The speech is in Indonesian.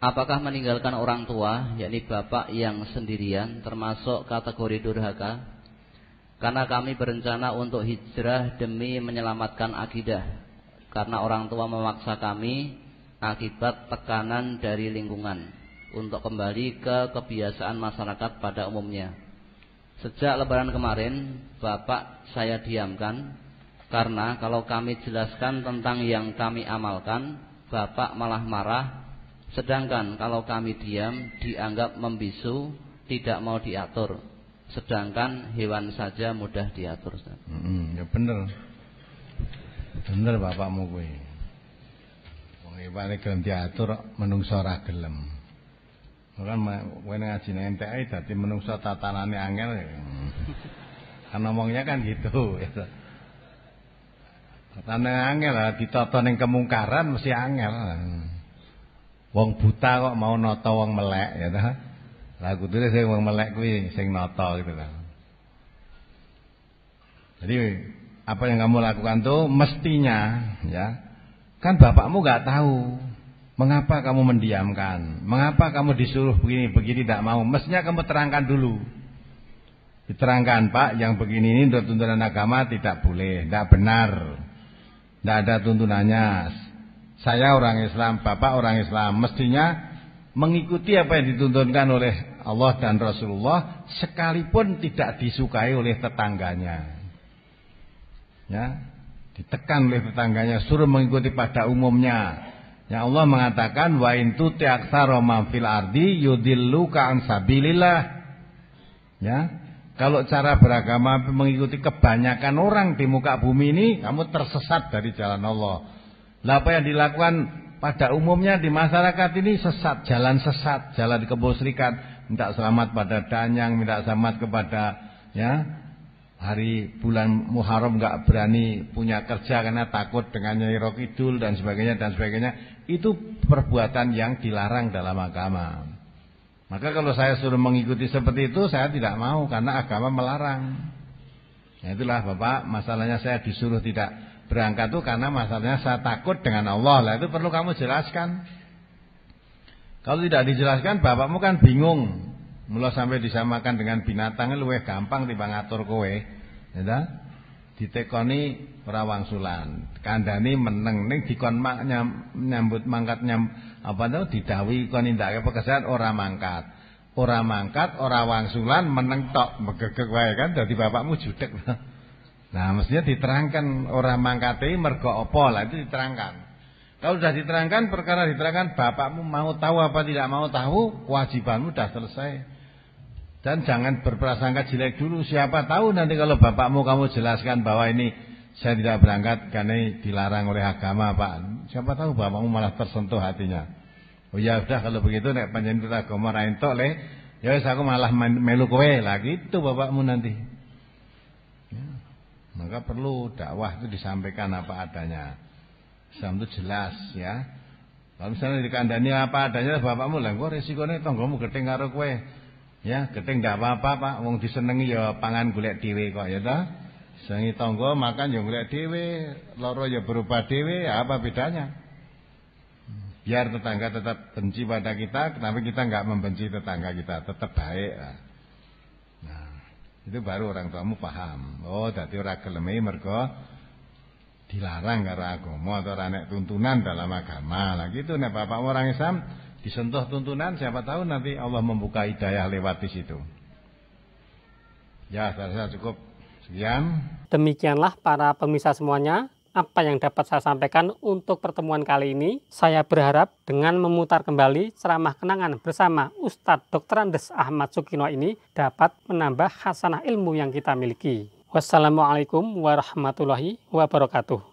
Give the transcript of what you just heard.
Apakah meninggalkan orang tua, yakni bapak yang sendirian, termasuk kategori durhaka? Karena kami berencana untuk hijrah demi menyelamatkan akidah. Karena orang tua memaksa kami akibat tekanan dari lingkungan untuk kembali ke kebiasaan masyarakat pada umumnya. Sejak lebaran kemarin, bapak saya diamkan karena kalau kami jelaskan tentang yang kami amalkan, bapak malah marah Sedangkan kalau kami diam dianggap membisu, tidak mau diatur. Sedangkan hewan saja mudah diatur. -hmm, ya benar, benar Bapak kuwi. Hewan hewane gelem diatur, menungso ora gelem. Kan wene ngaji nang NTI dadi menungso angel. kan ngomongnya kan gitu ya. angel ditonton yang kemungkaran mesti angel. Wong buta kok mau noto wong melek ya ta. Lah kudune sing wong melek kuwi sing nata gitu ta. Jadi apa yang kamu lakukan tuh mestinya ya kan bapakmu nggak tahu mengapa kamu mendiamkan, mengapa kamu disuruh begini begini tidak mau. Mestinya kamu terangkan dulu. Diterangkan Pak, yang begini ini untuk tuntunan agama tidak boleh, tidak benar, tidak ada tuntunannya saya orang Islam, bapak orang Islam, mestinya mengikuti apa yang dituntunkan oleh Allah dan Rasulullah sekalipun tidak disukai oleh tetangganya. Ya, ditekan oleh tetangganya suruh mengikuti pada umumnya. Ya Allah mengatakan wa in tuti aktsara fil ardi yudilluka an sabilillah. Ya. Kalau cara beragama mengikuti kebanyakan orang di muka bumi ini, kamu tersesat dari jalan Allah. Nah, apa yang dilakukan pada umumnya di masyarakat ini sesat, jalan sesat, jalan kebosrikan, minta selamat pada danyang, minta selamat kepada ya hari bulan Muharram nggak berani punya kerja karena takut dengan Nyai Rokidul dan sebagainya dan sebagainya. Itu perbuatan yang dilarang dalam agama. Maka kalau saya suruh mengikuti seperti itu saya tidak mau karena agama melarang. Ya itulah Bapak, masalahnya saya disuruh tidak berangkat tuh karena masalahnya saya takut dengan Allah lah itu perlu kamu jelaskan. Kalau tidak dijelaskan bapakmu kan bingung. Mulai sampai disamakan dengan binatang lebih gampang tiba ngatur kowe. Ya Ditekoni perawang sulan, kandani meneng neng. dikon mak nyambut mangkat nyam apa tau didawi kon indake pekerjaan orang mangkat. orang mangkat, orang wangsulan meneng tok megegek wae kan dadi bapakmu judek. Nah, mestinya diterangkan orang mangkate mergo apa lah itu diterangkan. Kalau sudah diterangkan perkara diterangkan bapakmu mau tahu apa tidak mau tahu, kewajibanmu sudah selesai. Dan jangan berprasangka jelek dulu. Siapa tahu nanti kalau bapakmu kamu jelaskan bahwa ini saya tidak berangkat karena dilarang oleh agama, Pak. Siapa tahu bapakmu malah tersentuh hatinya. Oh ya sudah kalau begitu nek panjenengan agama ra entok le, ya saya aku malah melu kowe. Lah gitu bapakmu nanti. Maka perlu dakwah itu disampaikan apa adanya. Islam itu jelas ya. Kalau misalnya di kandangnya apa adanya bapakmu lah, gua resikonya mau keting karo kue, Ya, keting, ndak apa-apa, Pak. Wong disenengi ya pangan gulek dhewe kok ya dah. Senengi tonggo makan yang gulek dhewe, loro ya berubah dhewe, ya apa bedanya? Biar tetangga tetap benci pada kita, kenapa kita nggak membenci tetangga kita? Tetap baik. Lah. Itu baru orang tuamu paham. Oh, jadi orang kelemai mergo dilarang karo agama atau orang nek tuntunan dalam agama. Lah gitu nek bapak orang Islam disentuh tuntunan siapa tahu nanti Allah membuka hidayah lewat di situ. Ya, saya cukup sekian. Demikianlah para pemirsa semuanya apa yang dapat saya sampaikan untuk pertemuan kali ini. Saya berharap dengan memutar kembali ceramah kenangan bersama Ustadz Dr. Andes Ahmad Sukino ini dapat menambah khasanah ilmu yang kita miliki. Wassalamualaikum warahmatullahi wabarakatuh.